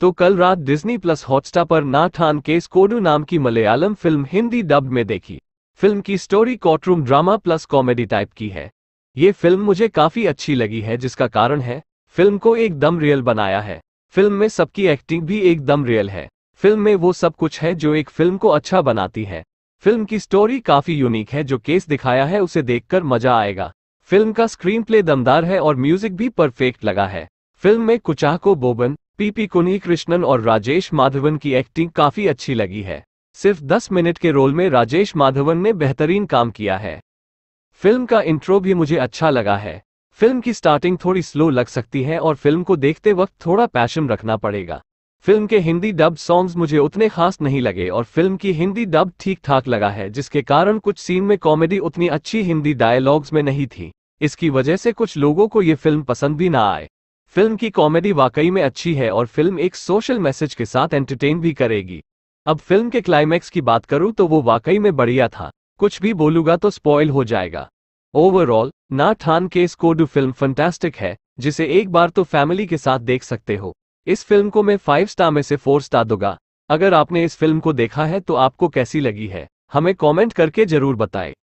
तो कल रात डिज्नी प्लस हॉटस्टार पर नाथान केस कोडू नाम की मलयालम फिल्म हिंदी डब में देखी फिल्म की story courtroom drama plus comedy type की है ये फिल्म मुझे काफी अच्छी लगी है जिसका कारण है फिल्म को एकदम रियल बनाया है फिल्म में सबकी एक्टिंग भी एकदम रियल है फिल्म में वो सब कुछ है जो एक फिल्म को अच्छा बनाती है फिल्म की स्टोरी काफी यूनिक है जो केस दिखाया है उसे देखकर मजा आएगा फिल्म का स्क्रीन प्ले दमदार है और म्यूजिक भी परफेक्ट लगा है फिल्म में कुचाह को बोबन पीपी कुनी कृष्णन और राजेश माधवन की एक्टिंग काफी अच्छी लगी है सिर्फ 10 मिनट के रोल में राजेश माधवन ने बेहतरीन काम किया है फिल्म का इंट्रो भी मुझे अच्छा लगा है फिल्म की स्टार्टिंग थोड़ी स्लो लग सकती है और फिल्म को देखते वक्त थोड़ा पैशन रखना पड़ेगा फिल्म के हिंदी डब सॉन्ग्स मुझे उतने खास नहीं लगे और फिल्म की हिंदी डब ठीक ठाक लगा है जिसके कारण कुछ सीन में कॉमेडी उतनी अच्छी हिंदी डायलॉग्स में नहीं थी इसकी वजह से कुछ लोगों को ये फिल्म पसंद भी ना आए फिल्म की कॉमेडी वाकई में अच्छी है और फिल्म एक सोशल मैसेज के साथ एंटरटेन भी करेगी अब फिल्म के क्लाइमैक्स की बात करूं तो वो वाकई में बढ़िया था कुछ भी बोलूंगा तो स्पॉइल हो जाएगा ओवरऑल ना ठान के इस कोडू फिल्म फंटेस्टिक है जिसे एक बार तो फैमिली के साथ देख सकते हो इस फिल्म को मैं फाइव स्टार में से फोर स्टार दूंगा अगर आपने इस फिल्म को देखा है तो आपको कैसी लगी है हमें कॉमेंट करके जरूर बताएं